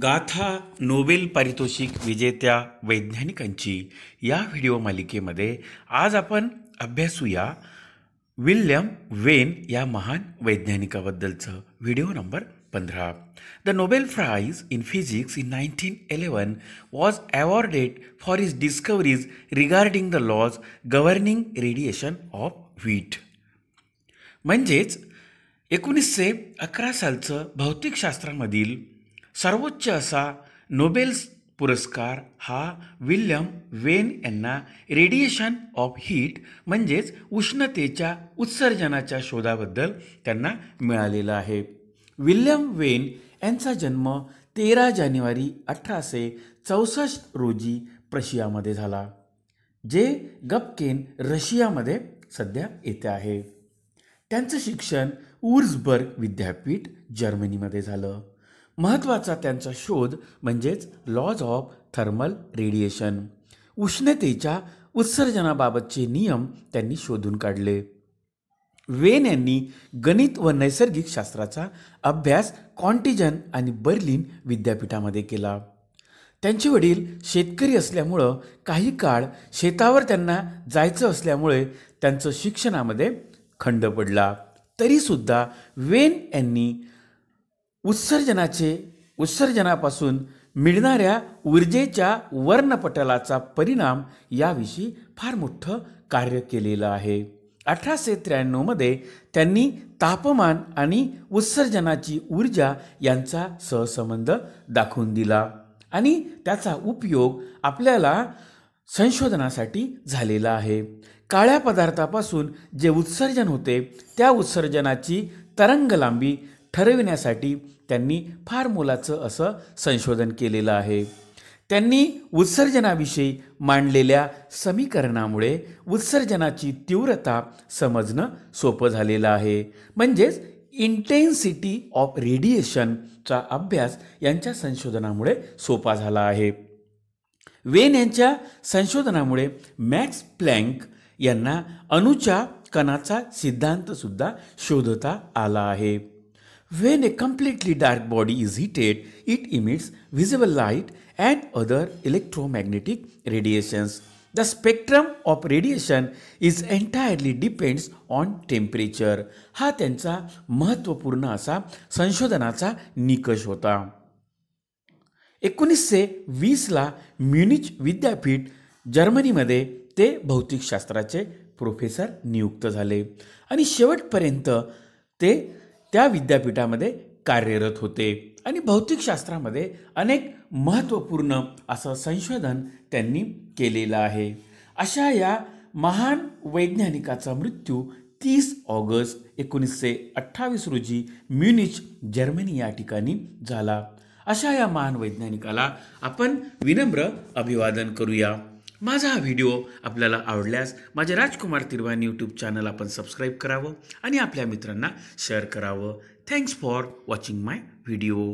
गाथा नोबेल पारितोषिक विजेत्या वैज्ञानिकांची या व्हिडिओ मालिकेमध्ये आज आपण अभ्यासूया विल्यम वेन या महान वैज्ञानिकाबद्दलचं व्हिडिओ नंबर पंधरा the Nobel prize in physics in nineteen eleven was awarded for his discoveries regarding the laws governing radiation of heat म्हणजेच एकोणीसशे अकरा सालचं भौतिकशास्त्रामधील सर्वोच्च असा नोबेल्स पुरस्कार हा विल्यम वेन यांना रेडिएशन ऑफ हीट म्हणजेच उष्णतेच्या उत्सर्जनाच्या शोधाबद्दल त्यांना मिळालेला आहे विल्यम वेन यांचा जन्म तेरा जानेवारी अठराशे चौसष्ट रोजी प्रशियामध्ये झाला जे गपकेन रशियामध्ये सध्या येते आहे त्यांचं शिक्षण उर्सबर्ग विद्यापीठ जर्मनीमध्ये झालं महत्त्वाचा त्यांचा शोध म्हणजेच लॉज ऑफ थर्मल रेडिएशन उष्णतेच्या उत्सर्जनाबाबतचे नियम त्यांनी शोधून काढले वेन यांनी गणित व नैसर्गिक शास्त्राचा अभ्यास कॉन्टिजन आणि बर्लिन विद्यापीठामध्ये केला त्यांचे वडील शेतकरी असल्यामुळं काही काळ शेतावर त्यांना जायचं असल्यामुळे त्यांचं शिक्षणामध्ये खंड पडला तरीसुद्धा वेन यांनी उत्सर्जनाचे उत्सर्जनापासून मिळणाऱ्या ऊर्जेच्या वर्णपटलाचा परिणाम याविषयी फार मोठं कार्य केलेलं आहे अठराशे त्र्याण्णवमध्ये त्यांनी तापमान आणि उत्सर्जनाची ऊर्जा यांचा सहसंबंध दाखवून दिला आणि त्याचा उपयोग आपल्याला संशोधनासाठी झालेला आहे काळ्या पदार्थापासून जे उत्सर्जन होते त्या उत्सर्जनाची तरंगलांबी ठरविण्यासाठी त्यांनी फार मोलाचं असं संशोधन केलेलं आहे त्यांनी उत्सर्जनाविषयी मांडलेल्या समीकरणामुळे उत्सर्जनाची तीव्रता समजणं सोपं झालेलं आहे म्हणजेच इंटेन्सिटी ऑफ रेडिएशनचा अभ्यास यांच्या संशोधनामुळे सोपा झाला आहे वेन यांच्या संशोधनामुळे मॅक्स प्लँक यांना अणुच्या कणाचा सिद्धांतसुद्धा शोधता आला आहे When a completely dark body is heated, it emits visible light and other electromagnetic radiations. The spectrum of radiation is entirely depends on temperature. हा त्यांचा महत्त्वपूर्ण असा संशोधनाचा निकष होता एकोणीसशे वीसला म्युनिच विद्यापीठ जर्मनीमध्ये ते भौतिकशास्त्राचे प्रोफेसर नियुक्त झाले आणि शेवटपर्यंत ते त्या विद्यापीठामध्ये कार्यरत होते आणि भौतिकशास्त्रामध्ये अनेक महत्त्वपूर्ण असं संशोधन त्यांनी केलेलं आहे अशा या महान वैज्ञानिकाचा मृत्यू तीस ऑगस्ट एकोणीसशे अठ्ठावीस रोजी म्युनिच जर्मनी या ठिकाणी झाला अशा या महान वैज्ञानिकाला आपण विनम्र अभिवादन करूया माझा हा व्हिडिओ आपल्याला आवडल्यास माझे राजकुमार तिरवानी यूट्यूब चॅनल आपण सबस्क्राईब करावं आणि आपल्या मित्रांना शेअर करावं thanks for watching my video